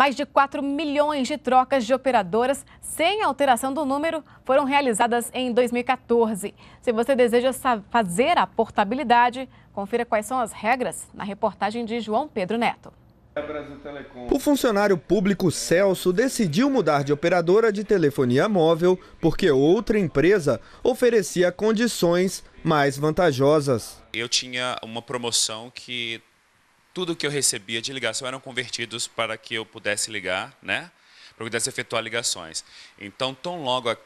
Mais de 4 milhões de trocas de operadoras sem alteração do número foram realizadas em 2014. Se você deseja fazer a portabilidade, confira quais são as regras na reportagem de João Pedro Neto. O funcionário público Celso decidiu mudar de operadora de telefonia móvel porque outra empresa oferecia condições mais vantajosas. Eu tinha uma promoção que tudo que eu recebia de ligação eram convertidos para que eu pudesse ligar, né? Para que eu pudesse efetuar ligações. Então, tão logo a,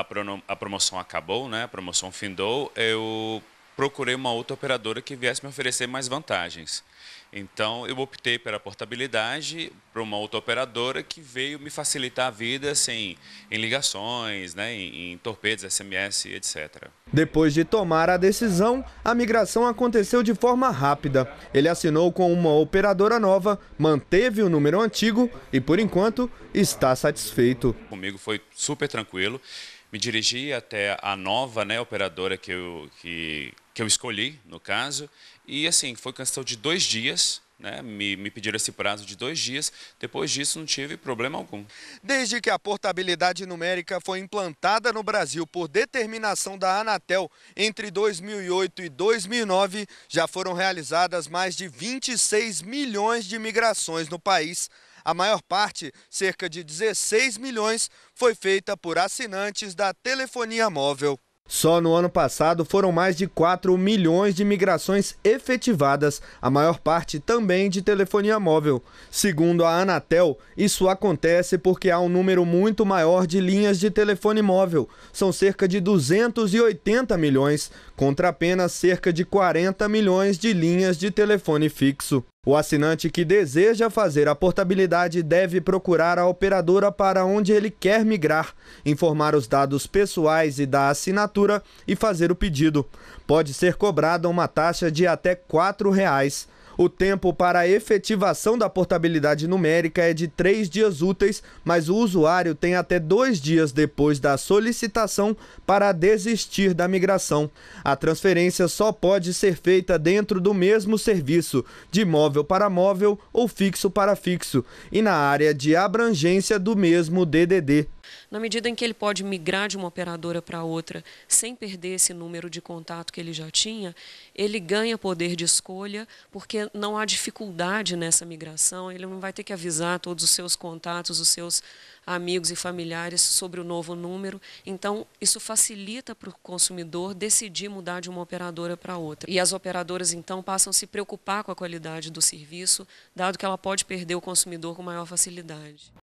a, a promoção acabou, né? A promoção findou, eu procurei uma outra operadora que viesse me oferecer mais vantagens. Então, eu optei pela portabilidade para uma outra operadora que veio me facilitar a vida assim, em ligações, né, em, em torpedos, SMS, etc. Depois de tomar a decisão, a migração aconteceu de forma rápida. Ele assinou com uma operadora nova, manteve o número antigo e, por enquanto, está satisfeito. Comigo foi super tranquilo me dirigi até a nova né, operadora que eu, que, que eu escolhi, no caso, e assim, foi questão de dois dias, né, me, me, pediram esse prazo de dois dias. Depois disso, não tive problema algum. Desde que a portabilidade numérica foi implantada no Brasil por determinação da Anatel entre 2008 e 2009, já foram realizadas mais de 26 milhões de migrações no país. A maior parte, cerca de 16 milhões, foi feita por assinantes da telefonia móvel. Só no ano passado foram mais de 4 milhões de migrações efetivadas, a maior parte também de telefonia móvel. Segundo a Anatel, isso acontece porque há um número muito maior de linhas de telefone móvel. São cerca de 280 milhões, contra apenas cerca de 40 milhões de linhas de telefone fixo. O assinante que deseja fazer a portabilidade deve procurar a operadora para onde ele quer migrar, informar os dados pessoais e da assinatura e fazer o pedido. Pode ser cobrada uma taxa de até R$ 4,00. O tempo para a efetivação da portabilidade numérica é de três dias úteis, mas o usuário tem até dois dias depois da solicitação para desistir da migração. A transferência só pode ser feita dentro do mesmo serviço, de móvel para móvel ou fixo para fixo, e na área de abrangência do mesmo DDD na medida em que ele pode migrar de uma operadora para outra sem perder esse número de contato que ele já tinha, ele ganha poder de escolha, porque não há dificuldade nessa migração, ele não vai ter que avisar todos os seus contatos, os seus amigos e familiares sobre o novo número. Então, isso facilita para o consumidor decidir mudar de uma operadora para outra. E as operadoras, então, passam a se preocupar com a qualidade do serviço, dado que ela pode perder o consumidor com maior facilidade.